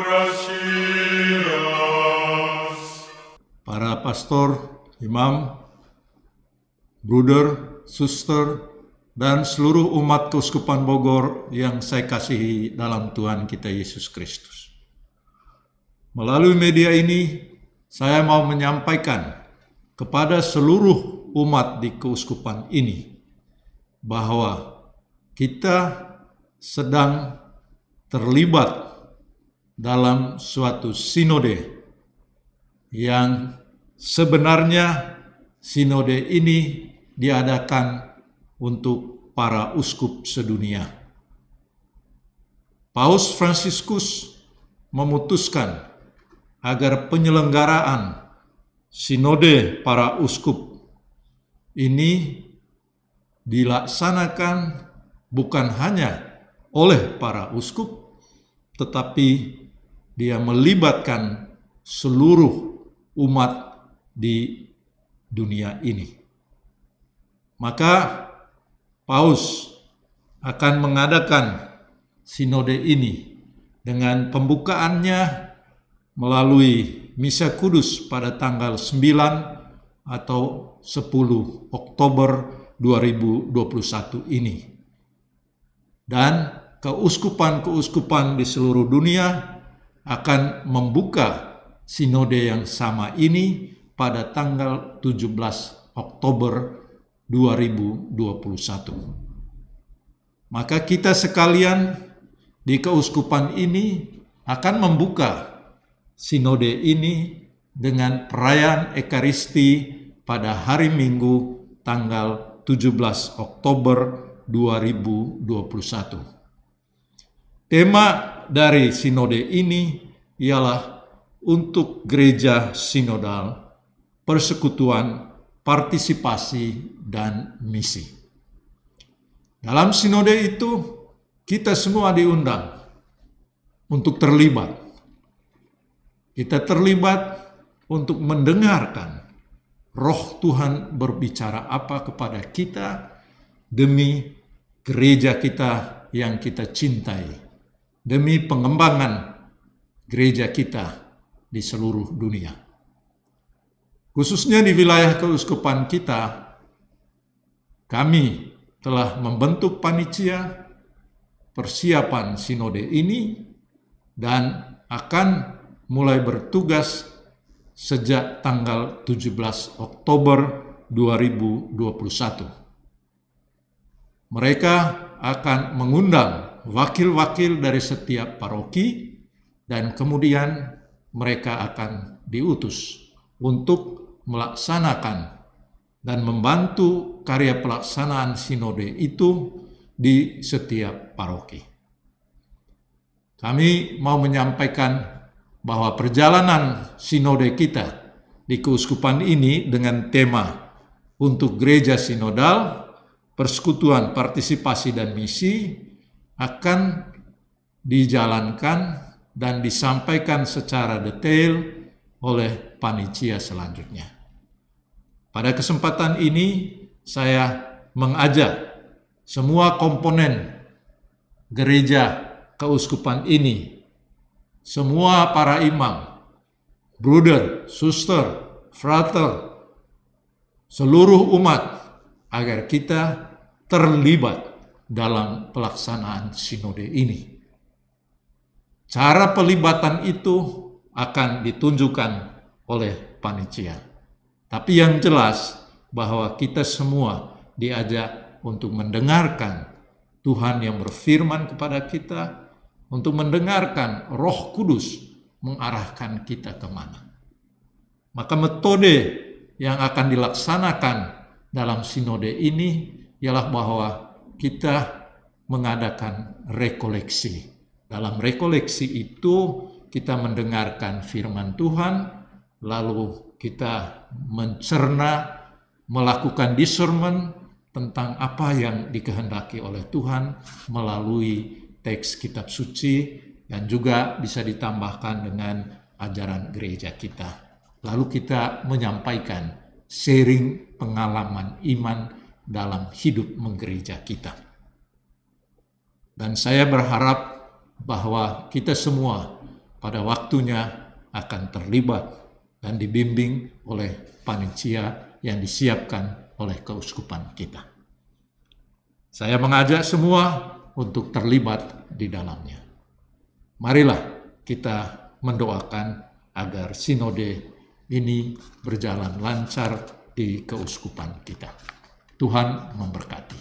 gracias. Para pastor, imam, bruder, suster, dan seluruh umat Keuskupan Bogor yang saya kasihi dalam Tuhan kita Yesus Kristus. Melalui media ini, saya mau menyampaikan kepada seluruh umat di keuskupan ini bahwa kita sedang terlibat dalam suatu sinode yang sebenarnya sinode ini diadakan untuk para uskup sedunia. Paus Fransiskus memutuskan agar penyelenggaraan sinode para uskup ini dilaksanakan bukan hanya oleh para uskup, tetapi dia melibatkan seluruh umat di dunia ini. Maka Paus akan mengadakan sinode ini dengan pembukaannya melalui Misa Kudus pada tanggal 9 atau 10 Oktober 2021 ini dan keuskupan-keuskupan di seluruh dunia akan membuka sinode yang sama ini pada tanggal 17 Oktober 2021. Maka kita sekalian di keuskupan ini akan membuka sinode ini dengan perayaan Ekaristi pada hari Minggu tanggal 17 Oktober 2021. Tema dari sinode ini ialah untuk gereja sinodal, persekutuan, partisipasi, dan misi. Dalam sinode itu, kita semua diundang untuk terlibat. Kita terlibat untuk mendengarkan roh Tuhan berbicara apa kepada kita, demi gereja kita yang kita cintai, demi pengembangan gereja kita di seluruh dunia. Khususnya di wilayah keuskupan kita, kami telah membentuk panitia persiapan sinode ini dan akan mulai bertugas sejak tanggal 17 Oktober 2021. Mereka akan mengundang wakil-wakil dari setiap paroki dan kemudian mereka akan diutus untuk melaksanakan dan membantu karya pelaksanaan sinode itu di setiap paroki. Kami mau menyampaikan bahwa perjalanan sinode kita di keuskupan ini dengan tema untuk gereja sinodal persekutuan, partisipasi, dan misi akan dijalankan dan disampaikan secara detail oleh panitia selanjutnya. Pada kesempatan ini, saya mengajak semua komponen gereja keuskupan ini, semua para imam, bruder, suster, frater, seluruh umat, agar kita terlibat dalam pelaksanaan sinode ini. Cara pelibatan itu akan ditunjukkan oleh panitia. Tapi yang jelas bahwa kita semua diajak untuk mendengarkan Tuhan yang berfirman kepada kita, untuk mendengarkan roh kudus mengarahkan kita kemana. Maka metode yang akan dilaksanakan dalam sinode ini ialah bahwa kita mengadakan rekoleksi. Dalam rekoleksi itu kita mendengarkan firman Tuhan, lalu kita mencerna, melakukan discernment tentang apa yang dikehendaki oleh Tuhan melalui teks kitab suci dan juga bisa ditambahkan dengan ajaran gereja kita. Lalu kita menyampaikan sharing pengalaman iman dalam hidup menggereja kita. Dan saya berharap bahwa kita semua pada waktunya akan terlibat dan dibimbing oleh panitia yang disiapkan oleh keuskupan kita. Saya mengajak semua untuk terlibat di dalamnya. Marilah kita mendoakan agar sinode ini berjalan lancar di keuskupan kita. Tuhan memberkati.